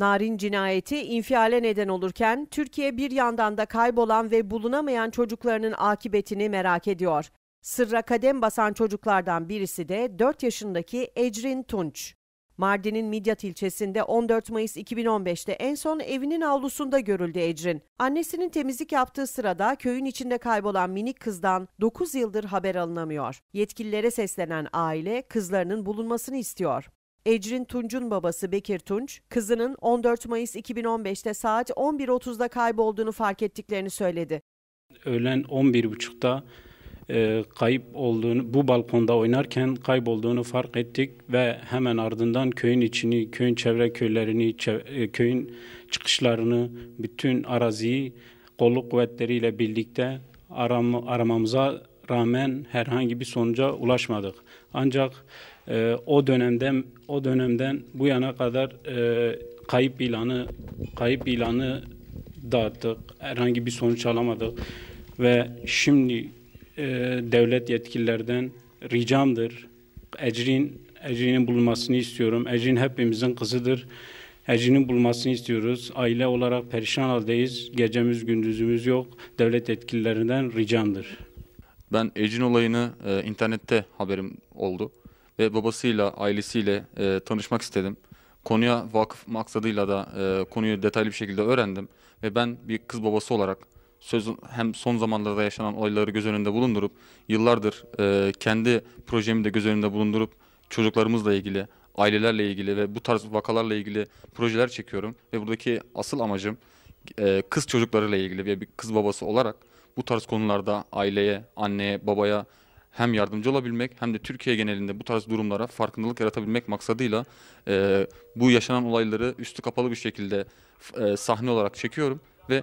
Narin cinayeti infiale neden olurken Türkiye bir yandan da kaybolan ve bulunamayan çocuklarının akıbetini merak ediyor. Sırra kadem basan çocuklardan birisi de 4 yaşındaki Ecrin Tunç. Mardin'in Midyat ilçesinde 14 Mayıs 2015'te en son evinin avlusunda görüldü Ecrin. Annesinin temizlik yaptığı sırada köyün içinde kaybolan minik kızdan 9 yıldır haber alınamıyor. Yetkililere seslenen aile kızlarının bulunmasını istiyor. Ecrin Tunç'un babası Bekir Tunç, kızının 14 Mayıs 2015'te saat 11.30'da kaybolduğunu fark ettiklerini söyledi. Öğlen 11.30'da e, kayıp olduğunu, bu balkonda oynarken kaybolduğunu fark ettik ve hemen ardından köyün içini, köyün çevre köylerini, çev e, köyün çıkışlarını, bütün araziyi kolluk kuvvetleriyle birlikte aram, aramamıza rağmen herhangi bir sonuca ulaşmadık. Ancak e, o dönemden o dönemden bu yana kadar e, kayıp ilanı kayıp ilanı dağıttık. Herhangi bir sonuç alamadık ve şimdi e, devlet yetkililerden ricamdır. Ecrin Ecri'nin bulunmasını istiyorum. Ecrin hepimizin kızıdır. Ecri'nin bulunmasını istiyoruz. Aile olarak perişan haldeyiz. Gecemiz gündüzümüz yok. Devlet yetkililerinden ricamdır. Ben Ecin olayını e, internette haberim oldu ve babasıyla, ailesiyle e, tanışmak istedim. Konuya vakıf maksadıyla da e, konuyu detaylı bir şekilde öğrendim ve ben bir kız babası olarak söz hem son zamanlarda yaşanan olayları göz önünde bulundurup yıllardır e, kendi projemi de göz önünde bulundurup çocuklarımızla ilgili, ailelerle ilgili ve bu tarz vakalarla ilgili projeler çekiyorum ve buradaki asıl amacım e, kız çocuklarıyla ilgili ve bir kız babası olarak bu tarz konularda aileye, anneye, babaya hem yardımcı olabilmek hem de Türkiye genelinde bu tarz durumlara farkındalık yaratabilmek maksadıyla e, bu yaşanan olayları üstü kapalı bir şekilde e, sahne olarak çekiyorum ve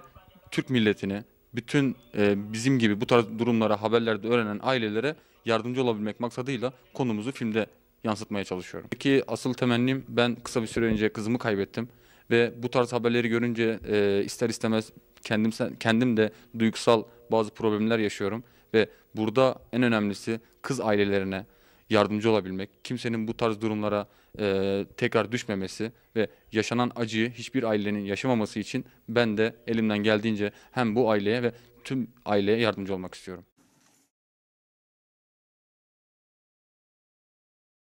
Türk milletini, bütün e, bizim gibi bu tarz durumlara haberlerde öğrenen ailelere yardımcı olabilmek maksadıyla konumuzu filmde yansıtmaya çalışıyorum. Peki asıl temennim ben kısa bir süre önce kızımı kaybettim ve bu tarz haberleri görünce e, ister istemez kendim kendim de duygusal bazı problemler yaşıyorum ve burada en önemlisi kız ailelerine yardımcı olabilmek, kimsenin bu tarz durumlara e, tekrar düşmemesi ve yaşanan acıyı hiçbir ailenin yaşamaması için ben de elimden geldiğince hem bu aileye ve tüm aileye yardımcı olmak istiyorum.